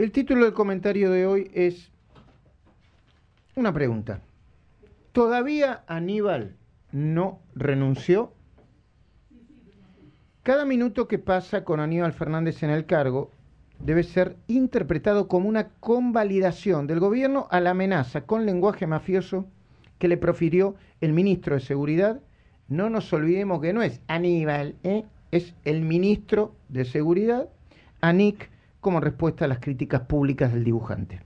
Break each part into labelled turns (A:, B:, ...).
A: El título del comentario de hoy es una pregunta. ¿Todavía Aníbal no renunció? Cada minuto que pasa con Aníbal Fernández en el cargo debe ser interpretado como una convalidación del gobierno a la amenaza con lenguaje mafioso que le profirió el ministro de Seguridad. No nos olvidemos que no es Aníbal, ¿eh? es el ministro de Seguridad, Anik como respuesta a las críticas públicas del dibujante.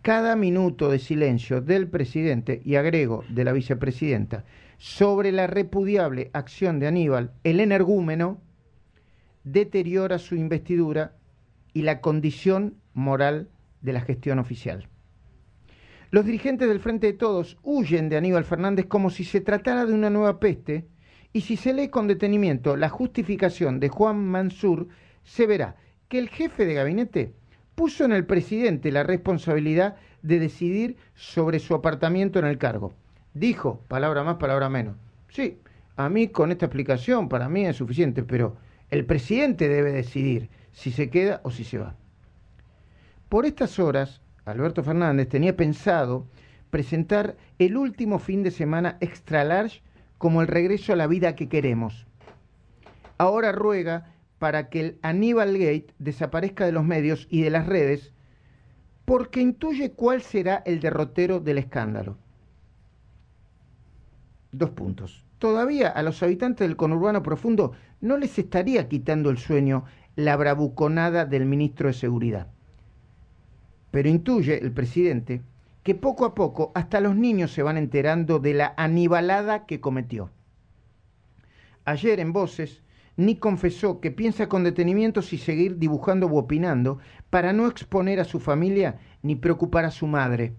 A: Cada minuto de silencio del presidente y agrego de la vicepresidenta sobre la repudiable acción de Aníbal, el energúmeno, deteriora su investidura y la condición moral de la gestión oficial. Los dirigentes del Frente de Todos huyen de Aníbal Fernández como si se tratara de una nueva peste y si se lee con detenimiento la justificación de Juan Mansur, se verá que el jefe de gabinete puso en el presidente la responsabilidad de decidir sobre su apartamiento en el cargo. Dijo, palabra más, palabra menos. Sí, a mí con esta explicación para mí es suficiente, pero el presidente debe decidir si se queda o si se va. Por estas horas, Alberto Fernández tenía pensado presentar el último fin de semana extra large como el regreso a la vida que queremos. Ahora ruega para que el Aníbal Gate desaparezca de los medios y de las redes porque intuye cuál será el derrotero del escándalo. Dos puntos. Todavía a los habitantes del conurbano profundo no les estaría quitando el sueño la bravuconada del ministro de Seguridad. Pero intuye el presidente que poco a poco hasta los niños se van enterando de la anibalada que cometió. Ayer en Voces, ni confesó que piensa con detenimiento si seguir dibujando u opinando para no exponer a su familia ni preocupar a su madre.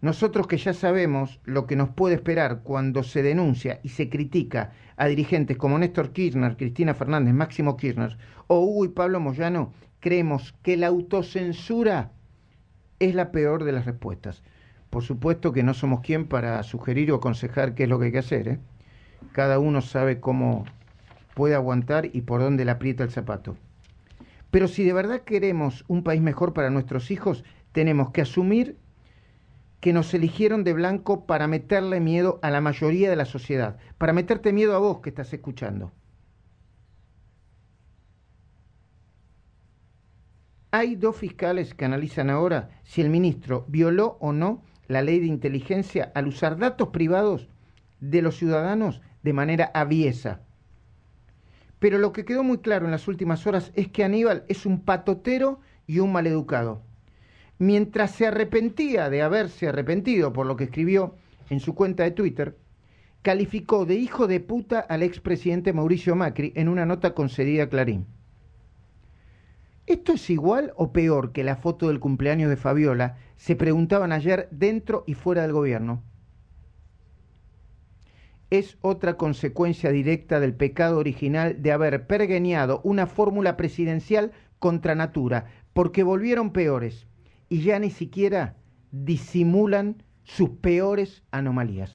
A: Nosotros que ya sabemos lo que nos puede esperar cuando se denuncia y se critica a dirigentes como Néstor Kirchner, Cristina Fernández, Máximo Kirchner o Hugo y Pablo Moyano, creemos que la autocensura es la peor de las respuestas. Por supuesto que no somos quien para sugerir o aconsejar qué es lo que hay que hacer. ¿eh? cada uno sabe cómo puede aguantar y por dónde le aprieta el zapato. Pero si de verdad queremos un país mejor para nuestros hijos, tenemos que asumir que nos eligieron de blanco para meterle miedo a la mayoría de la sociedad, para meterte miedo a vos que estás escuchando. Hay dos fiscales que analizan ahora si el ministro violó o no la ley de inteligencia al usar datos privados de los ciudadanos de manera aviesa. Pero lo que quedó muy claro en las últimas horas es que Aníbal es un patotero y un maleducado. Mientras se arrepentía de haberse arrepentido por lo que escribió en su cuenta de Twitter, calificó de hijo de puta al expresidente Mauricio Macri en una nota concedida a Clarín. ¿Esto es igual o peor que la foto del cumpleaños de Fabiola? Se preguntaban ayer dentro y fuera del gobierno es otra consecuencia directa del pecado original de haber pergeñado una fórmula presidencial contra natura, porque volvieron peores y ya ni siquiera disimulan sus peores anomalías.